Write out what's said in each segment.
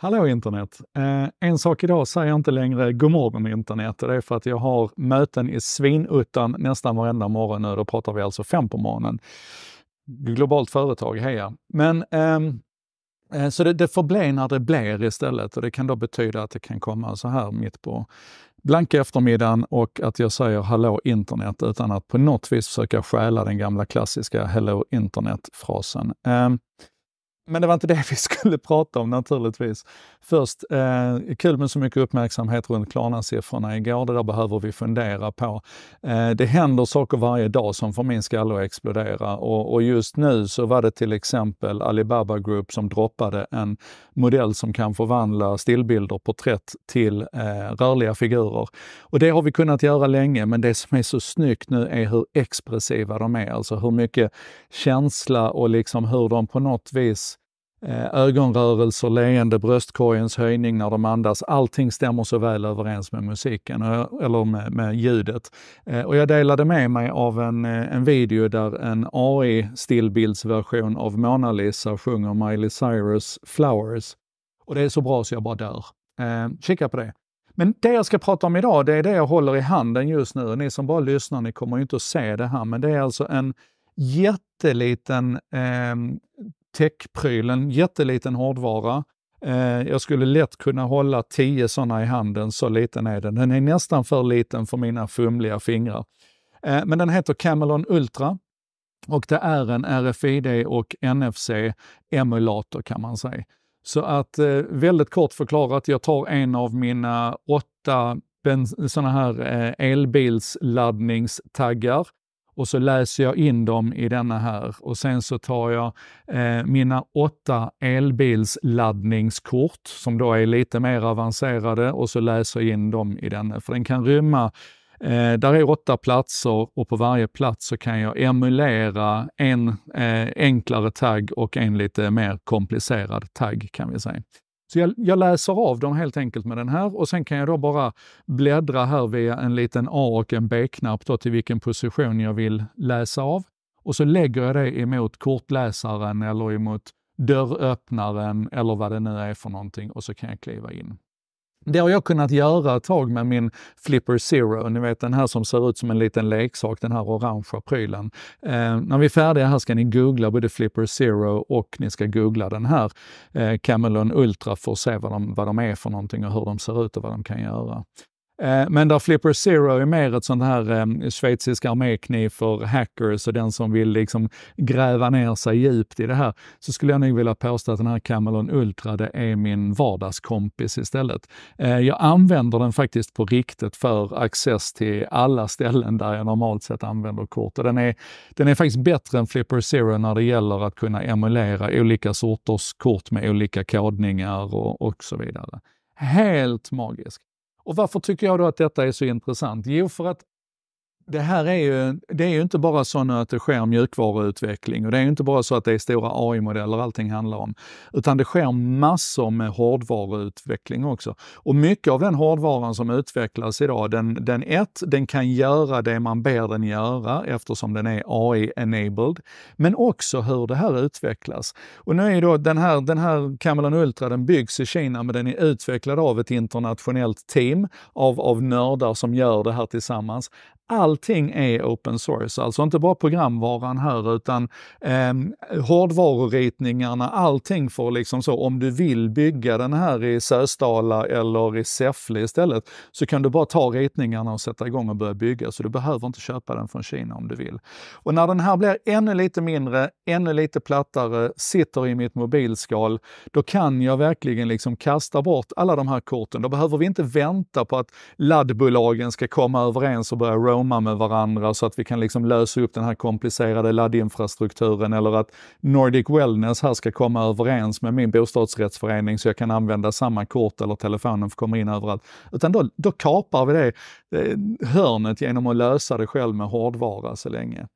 Hallå internet! Eh, en sak idag säger jag inte längre godmorgon internet. och Det är för att jag har möten i svinuttan nästan varenda morgon nu. Då pratar vi alltså fem på morgonen. Globalt företag, heja! Men, ehm, eh, så det, det bli när det blir istället och det kan då betyda att det kan komma så här mitt på blanka eftermiddagen och att jag säger hallå internet utan att på något vis försöka stjäla den gamla klassiska hello internet-frasen. Eh, men det var inte det vi skulle prata om naturligtvis. Först, eh, kul med så mycket uppmärksamhet runt Klarna-siffrorna igår. Det där behöver vi fundera på. Eh, det händer saker varje dag som får min skalle att explodera och, och, just nu så var det till exempel Alibaba Group som droppade en modell som kan förvandla stillbilder, porträtt till eh, rörliga figurer. Och det har vi kunnat göra länge, men det som är så snyggt nu är hur expressiva de är, alltså hur mycket känsla och liksom hur de på något vis Eh, ögonrörelser, leende, bröstkorgens höjning när de andas. Allting stämmer så väl överens med musiken, eh, eller med, med ljudet. Eh, och jag delade med mig av en, en video där en AI-stillbildsversion av Mona Lisa sjunger Miley Cyrus Flowers. Och det är så bra så jag bara dör. kika på det. Men det jag ska prata om idag, det är det jag håller i handen just nu. Ni som bara lyssnar, ni kommer ju inte att se det här, men det är alltså en jätteliten eh, techprylen, jätteliten hårdvara. Eh, jag skulle lätt kunna hålla tio sådana i handen, så liten är den. Den är nästan för liten för mina fumliga fingrar. Eh, men den heter Camelon Ultra och det är en RFID och NFC-emulator kan man säga. Så att eh, väldigt kort förklarat, jag tar en av mina åtta sådana här elbilsladdningstaggar och så läser jag in dem i denna här och sen så tar jag eh, mina åtta elbilsladdningskort som då är lite mer avancerade och så läser jag in dem i denna. För den kan rymma Eh, där är åtta platser och på varje plats så kan jag emulera en eh, enklare tagg och en lite mer komplicerad tagg kan vi säga. Så jag, jag, läser av dem helt enkelt med den här och sen kan jag då bara bläddra här via en liten A och en B-knapp till vilken position jag vill läsa av. Och så lägger jag det emot kortläsaren eller emot dörröppnaren eller vad det nu är för någonting och så kan jag kliva in. Det har jag kunnat göra ett tag med min Flipper Zero, ni vet den här som ser ut som en liten leksak, den här orangea prylen. Eh, när vi är färdiga här ska ni googla både Flipper Zero och ni ska googla den här eh, Camelon Ultra för att se vad de, vad de är för någonting och hur de ser ut och vad de kan göra. Eh, men där Flipper Zero är mer ett sånt här eh, schweizisk armékniv för hackers och den som vill liksom gräva ner sig djupt i det här, så skulle jag nog vilja påstå att den här Camelon Ultra, det är min vardagskompis istället. Eh, jag använder den faktiskt på riktigt för access till alla ställen där jag normalt sett använder kort. Och den, är, den är faktiskt bättre än Flipper Zero när det gäller att kunna emulera olika sorters kort med olika kodningar och, och så vidare. Helt magisk! Och varför tycker jag då att detta är så intressant? Jo, för att det här är ju, det är ju inte bara så att det sker mjukvaruutveckling och det är inte bara så att det är stora AI-modeller allting handlar om. Utan det sker massor med hårdvaruutveckling också. Och mycket av den hårdvaran som utvecklas idag, den, den ett, den kan göra det man ber den göra eftersom den är AI-enabled. Men också hur det här utvecklas. Och nu är ju då den här, den här Camelon Ultra, den byggs i Kina men den är utvecklad av ett internationellt team av, av nördar som gör det här tillsammans. Allt allting är open source, alltså inte bara programvaran här utan eh, hårdvaruritningarna, allting får liksom så, om du vill bygga den här i Sösdala eller i Säffle istället, så kan du bara ta ritningarna och sätta igång och börja bygga, så du behöver inte köpa den från Kina om du vill. Och när den här blir ännu lite mindre, ännu lite plattare, sitter i mitt mobilskal, då kan jag verkligen liksom kasta bort alla de här korten. Då behöver vi inte vänta på att laddbolagen ska komma överens och börja roama med varandra så att vi kan liksom lösa upp den här komplicerade laddinfrastrukturen eller att Nordic Wellness här ska komma överens med min bostadsrättsförening så jag kan använda samma kort eller telefonen för att komma in överallt. Utan då, då kapar vi det eh, hörnet genom att lösa det själv med hårdvara så länge.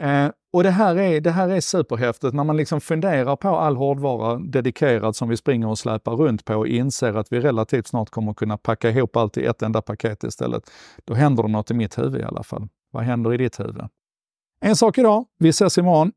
Eh, och det här, är, det här är superhäftigt när man liksom funderar på all hårdvara dedikerad som vi springer och släpar runt på och inser att vi relativt snart kommer kunna packa ihop allt i ett enda paket istället. Då händer det något i mitt huvud i alla fall. Vad händer i ditt huvud? En sak idag. Vi ses imorgon.